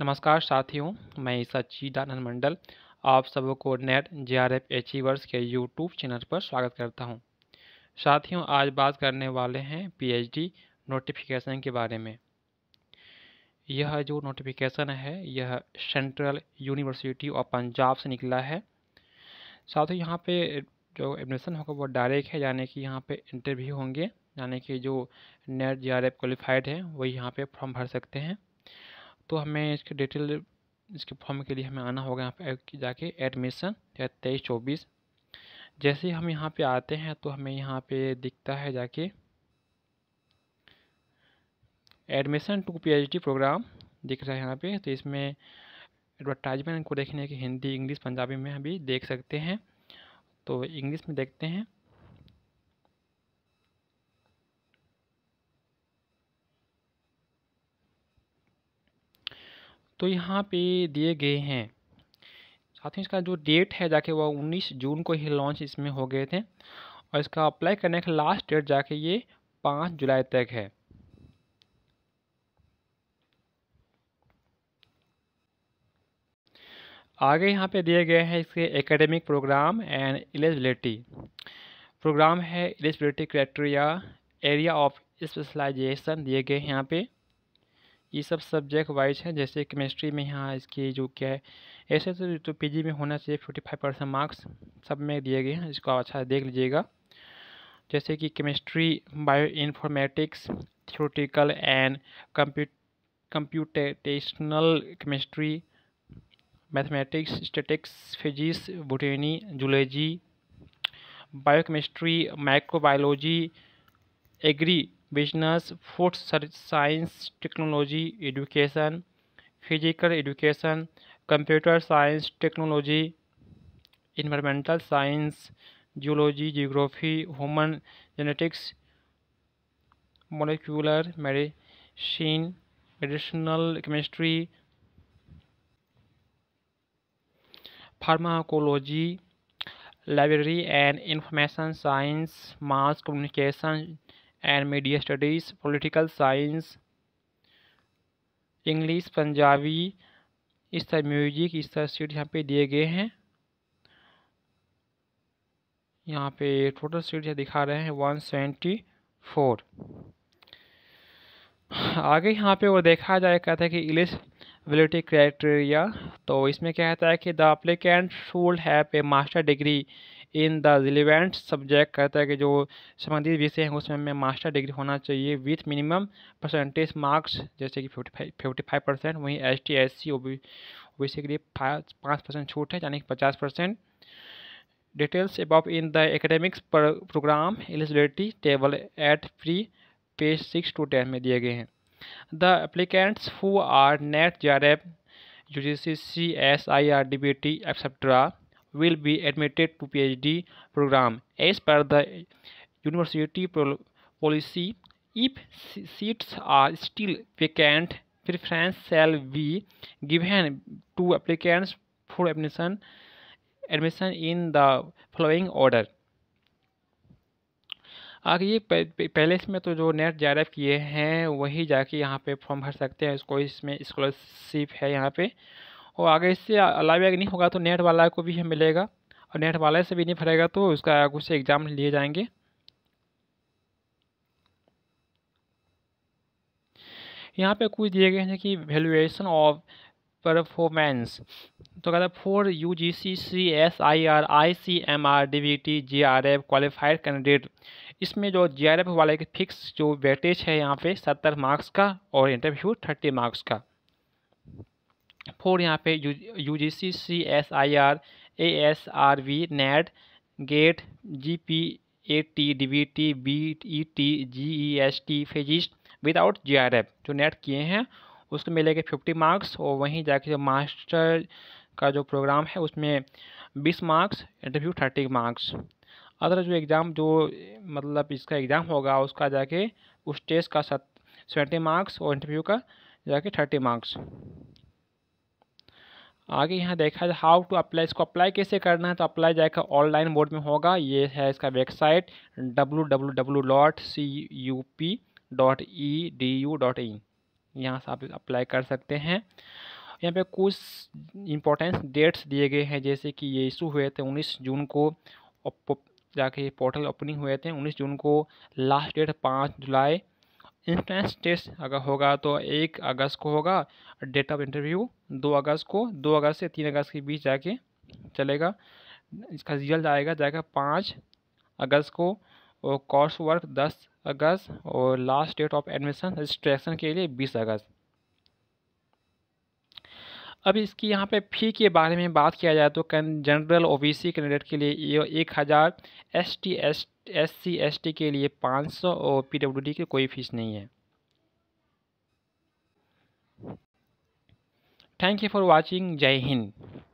नमस्कार साथियों मैं सच्ची दानंद मंडल आप सब को NET J R F achievers के यूट्यूब चैनल पर स्वागत करता हूं। साथियों आज बात करने वाले हैं पीएचडी नोटिफिकेशन के बारे में यह जो नोटिफिकेशन है यह सेंट्रल यूनिवर्सिटी ऑफ पंजाब से निकला है साथियों यहाँ पे जो एडमिशन होगा वो डायरेक्ट है यानी कि यहाँ पे इंटरव्यू होंगे यानी कि जो NET J R F qualified हैं वही यहाँ पे फॉर्म भर सकते हैं तो हमें इसके डिटेल इसके फॉर्म के लिए हमें आना होगा यहाँ पर जाके एडमिशन या तेईस चौबीस जैसे हम यहाँ पे आते हैं तो हमें यहाँ पे दिखता है जाके एडमिशन टू पीएचडी प्रोग्राम दिख रहा है यहाँ पे तो इसमें एडवर्टाइजमेंट को देखने के हिंदी इंग्लिश पंजाबी में अभी देख सकते हैं तो इंग्लिश में देखते हैं तो यहाँ पे दिए गए हैं साथ ही इसका जो डेट है जाके वह 19 जून को ही लॉन्च इसमें हो गए थे और इसका अप्लाई करने का लास्ट डेट जाके ये पाँच जुलाई तक है आगे यहाँ पे दिए गए हैं इसके academic programme and eligibility programme है eligibility criteria area of specialisation दिए गए हैं यहाँ पे ये सब सब्जेक्ट वाइज है जैसे केमिस्ट्री में यहाँ इसकी जो क्या है ऐसे तो, तो पीजी में होना चाहिए फिफ्टी फाइव परसेंट मार्क्स सब में दिए गए हैं इसको आप अच्छा देख लीजिएगा जैसे कि chemistry bioinformatics theoretical and computational chemistry mathematics statistics physics botany zoology biochemistry microbiology agri business food science technology education physical education computer science technology environmental science geology geography human genetics molecular medicine medicinal chemistry pharmacology library and information science mass communication and media studies political science English Punjabi इस तरह music इस तरह seat यहाँ पे दिए गए हैं यहाँ पे टोटल सीट दिखा रहे हैं वन सेवेंटी फोर आगे यहाँ पे वो देखा जाए कहता है कि इंग्लिश वेलिटी क्राइटेरिया तो इसमें क्या कहता है कि the applicant should have a master degree in the relevant subject कहता है कि जो संबंधित विषय हैं उसमें हमें मास्टर डिग्री होना चाहिए विथ मिनिमम परसेंटेज मार्क्स जैसे कि fifty five fifty five percent वहीं S T S C O B C के लिए पाँच परसेंट छूट है यानी कि पचास percent details about in the academics programme eligibility table at free page six to ten में दिए गए हैं the applicants who are NET J R F U G C C S I R D B T etcetera will be admitted to PhD program as per the university policy. If seats are still vacant, preference shall be given to applicants for admission admission in the following order. आगे ये पहले इसमें तो जो NET जे किए हैं वही जाके यहाँ पे फॉर्म भर सकते हैं इसको इसमें स्कॉलरशिप है यहाँ पे और आगे इससे अलावा नहीं होगा तो नेट वाला को भी मिलेगा और नेट वाले से भी नहीं भरेगा तो उसका कुछ एग्ज़ाम लिए जाएंगे यहाँ पे कुछ दिए गए हैं कि वैल्यूएशन ऑफ परफॉर्मेंस तो कहता है for U G C C S I R I C M R D V T G R F qualified candidate इसमें जो जी आर एफ वाले के फिक्स जो वेटेज है यहाँ पे सत्तर मार्क्स का और इंटरव्यू थर्टी मार्क्स का फोर यहाँ पे U U G C C S I R A S R V NET GATE G P A T D B T B E T G E S T फेजिस्ट without G R F जो NET किए हैं उसको मिलेंगे fifty marks और वहीं जाके जो मास्टर का जो प्रोग्राम है उसमें बीस marks interview thirty marks other जो एग्ज़ाम जो मतलब इसका एग्ज़ाम होगा उसका जाके उस टेस्ट का सत सेवेंटी मार्क्स और इंटरव्यू का जाके थर्टी मार्क्स आगे यहाँ देखा जाए हाउ टू अप्लाई इसको अप्लाई कैसे करना है तो अप्लाई जाएगा ऑनलाइन मोड में होगा ये है इसका website W W W dot C U P dot E D U dot in यहाँ से आप अप्लाई कर सकते हैं यहाँ पे कुछ इंपॉर्टेंस डेट्स दिए गए हैं जैसे कि ये इशू हुए थे 19 जून को जाके पोर्टल ओपनिंग हुए थे 19 जून को लास्ट डेट पाँच जुलाई इंट्रेंस टेस्ट अगर होगा तो एक अगस्त को होगा डेट ऑफ इंटरव्यू दो अगस्त को दो अगस्त से तीन अगस्त के बीच जाके चलेगा इसका रिजल्ट आएगा जाएगा पाँच अगस्त को और कोर्स वर्क दस अगस्त और last date of admission registration के लिए बीस अगस्त अब इसकी यहाँ पे फ़ी के बारे में बात किया जाए तो जनरल ओबीसी कैंडिडेट के लिए ये एक हज़ार S T S S C S T के लिए पाँच सौ और पी डब्ल्यू डी की कोई फीस नहीं है थैंक यू फॉर वॉचिंग जय हिंद